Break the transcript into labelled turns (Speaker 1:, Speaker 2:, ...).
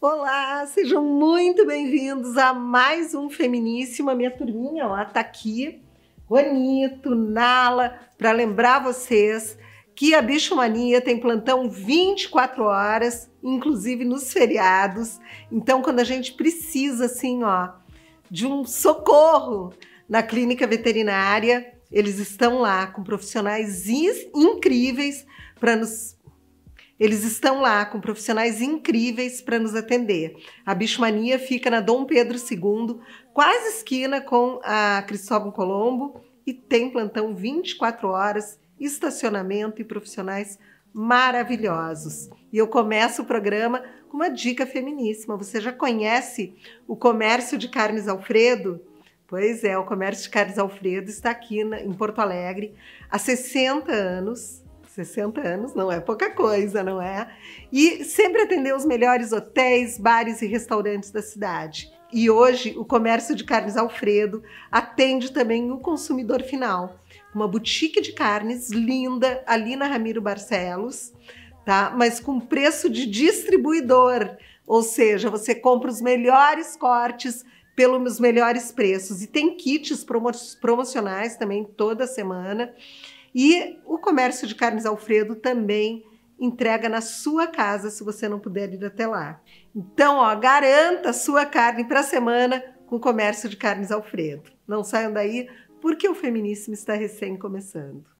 Speaker 1: Olá, sejam muito bem-vindos a mais um Feminíssima. Minha turminha, ó, tá aqui, Juanito, Nala, para lembrar vocês que a Bicho Mania tem plantão 24 horas, inclusive nos feriados. Então, quando a gente precisa, assim, ó, de um socorro na clínica veterinária, eles estão lá com profissionais incríveis para nos eles estão lá com profissionais incríveis para nos atender. A Bichomania fica na Dom Pedro II, quase esquina com a Cristóvão Colombo e tem plantão 24 horas, estacionamento e profissionais maravilhosos. E eu começo o programa com uma dica feminíssima. Você já conhece o comércio de Carnes Alfredo? Pois é, o comércio de Carnes Alfredo está aqui em Porto Alegre há 60 anos 60 anos não é pouca coisa, não é? E sempre atendeu os melhores hotéis, bares e restaurantes da cidade. E hoje o comércio de carnes Alfredo atende também o consumidor final. Uma boutique de carnes linda ali na Ramiro Barcelos, tá? Mas com preço de distribuidor, ou seja, você compra os melhores cortes pelos melhores preços e tem kits promocionais também toda semana. E o comércio de carnes Alfredo também entrega na sua casa se você não puder ir até lá. Então, ó, garanta sua carne para a semana com o comércio de carnes Alfredo. Não saiam daí porque o feminismo está recém começando.